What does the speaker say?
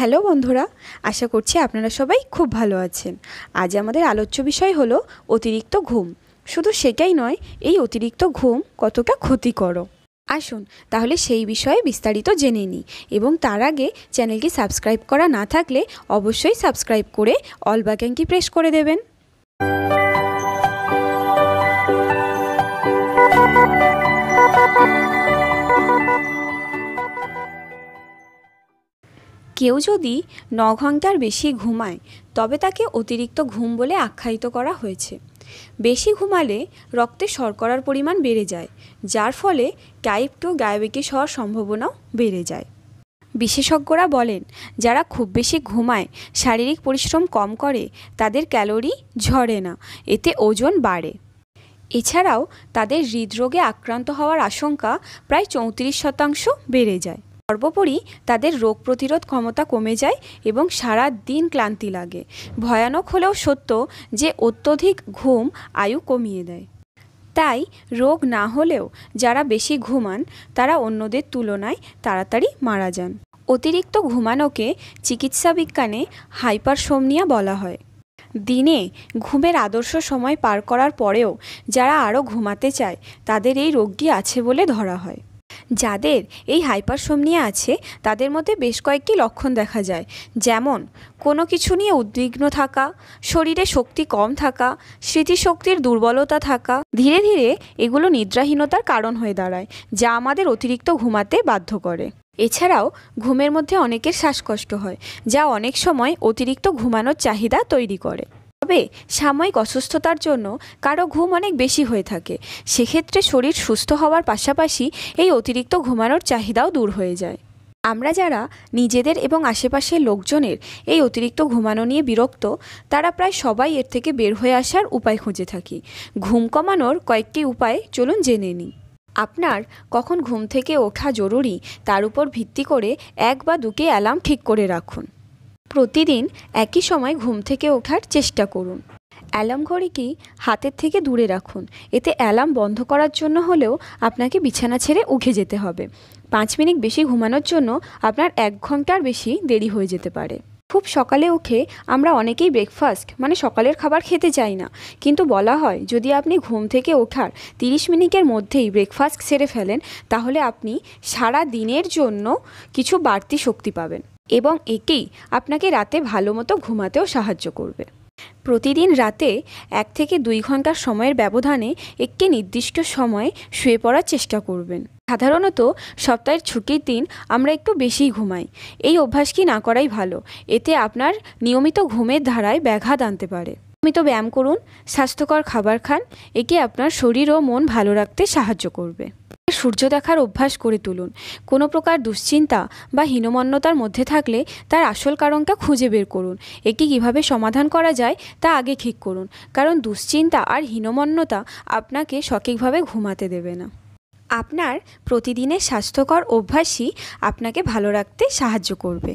hello বন্ধুরা আশা করছি আপনারা সবাই খুব ভালো আছেন আজ আমাদের আলোচ্য বিষয় হলো অতিরিক্ত ঘুম শুধু সেটাই নয় এই অতিরিক্ত ঘুম কতটা ক্ষতিকর আসুন তাহলে সেই বিষয়ে বিস্তারিত জেনে নিই এবং তার আগে চ্যানেলটি সাবস্ক্রাইব করা না থাকলে অবশ্যই সাবস্ক্রাইব করে অল বাক্যাঙ্কি প্রেস করে দেবেন কেউ যদি ন ঘন্টার বেশি ঘুমায় তবে তাকে অতিরিক্ত ঘুম বলে আখ্যায়িত করা হয়েছে বেশি ঘুমালে রক্তে শর্করার পরিমাণ বেড়ে যায় যার ফলে টাইপ টু ডায়াবেটিস হওয়ার সম্ভাবনাও বেড়ে যায় বিশেষজ্ঞরা বলেন যারা খুব বেশি ঘুমায় শারীরিক পরিশ্রম কম করে তাদের ক্যালোরি ঝরে না এতে ওজন বাড়ে এছাড়াও তাদের হৃদরোগে আক্রান্ত হওয়ার আশঙ্কা প্রায় চৌত্রিশ শতাংশ বেড়ে যায় সর্বোপরি তাদের রোগ প্রতিরোধ ক্ষমতা কমে যায় এবং সারা দিন ক্লান্তি লাগে ভয়ানক হলেও সত্য যে অত্যধিক ঘুম আয়ু কমিয়ে দেয় তাই রোগ না হলেও যারা বেশি ঘুমান তারা অন্যদের তুলনায় তাড়াতাড়ি মারা যান অতিরিক্ত ঘুমানোকে চিকিৎসাবিজ্ঞানে হাইপারসোমনিয়া বলা হয় দিনে ঘুমের আদর্শ সময় পার করার পরেও যারা আরও ঘুমাতে চায় তাদের এই রোগটি আছে বলে ধরা হয় যাদের এই হাইপারসোমনিয়া আছে তাদের মধ্যে বেশ কয়েকটি লক্ষণ দেখা যায় যেমন কোনো কিছু নিয়ে উদ্বিগ্ন থাকা শরীরে শক্তি কম থাকা স্মৃতিশক্তির দুর্বলতা থাকা ধীরে ধীরে এগুলো নিদ্রাহীনতার কারণ হয়ে দাঁড়ায় যা আমাদের অতিরিক্ত ঘুমাতে বাধ্য করে এছাড়াও ঘুমের মধ্যে অনেকের শ্বাসকষ্ট হয় যা অনেক সময় অতিরিক্ত ঘুমানোর চাহিদা তৈরি করে তবে সাময়িক অসুস্থতার জন্য কারো ঘুম অনেক বেশি হয়ে থাকে সেক্ষেত্রে শরীর সুস্থ হওয়ার পাশাপাশি এই অতিরিক্ত ঘুমানোর চাহিদাও দূর হয়ে যায় আমরা যারা নিজেদের এবং আশেপাশের লোকজনের এই অতিরিক্ত ঘুমানো নিয়ে বিরক্ত তারা প্রায় সবাই এর থেকে বের হয়ে আসার উপায় খুঁজে থাকি ঘুম কমানোর কয়েকটি উপায় চলুন জেনে নিই আপনার কখন ঘুম থেকে ওঠা জরুরি তার উপর ভিত্তি করে এক বা দুটি অ্যালার্ম ঠিক করে রাখুন প্রতিদিন একই সময় ঘুম থেকে ওঠার চেষ্টা করুন অ্যালার্ম ঘড়িটি হাতের থেকে দূরে রাখুন এতে অ্যালার্ম বন্ধ করার জন্য হলেও আপনাকে বিছানা ছেড়ে উঠে যেতে হবে পাঁচ মিনিট বেশি ঘুমানোর জন্য আপনার এক ঘন্টার বেশি দেরি হয়ে যেতে পারে খুব সকালে উঠে আমরা অনেকেই ব্রেকফাস্ট মানে সকালের খাবার খেতে চাই না কিন্তু বলা হয় যদি আপনি ঘুম থেকে ওঠার 30 মিনিটের মধ্যেই ব্রেকফাস্ট সেরে ফেলেন তাহলে আপনি সারা দিনের জন্য কিছু বাড়তি শক্তি পাবেন এবং একেই আপনাকে রাতে ভালো মতো ঘুমাতেও সাহায্য করবে প্রতিদিন রাতে এক থেকে দুই ঘন্টার সময়ের ব্যবধানে একটি নির্দিষ্ট সময়ে শুয়ে পড়ার চেষ্টা করবেন সাধারণত সপ্তাহের ছুটির দিন আমরা একটু বেশি ঘুমাই এই অভ্যাস কি না করাই ভালো এতে আপনার নিয়মিত ঘুমের ধারায় ব্যাঘাত আনতে পারে নিয়মিত ব্যায়াম করুন স্বাস্থ্যকর খাবার খান এটি আপনার শরীর ও মন ভালো রাখতে সাহায্য করবে সূর্য দেখার অভ্যাস করে তুলুন কোনো প্রকার দুশ্চিন্তা বা হীনমন্যতার মধ্যে থাকলে তার আসল কারণটা খুঁজে বের করুন এটি কিভাবে সমাধান করা যায় তা আগে ঠিক করুন কারণ দুশ্চিন্তা আর হীনমন্যতা আপনাকে সঠিকভাবে ঘুমাতে দেবে না আপনার প্রতিদিনের স্বাস্থ্যকর অভ্যাসই আপনাকে ভালো রাখতে সাহায্য করবে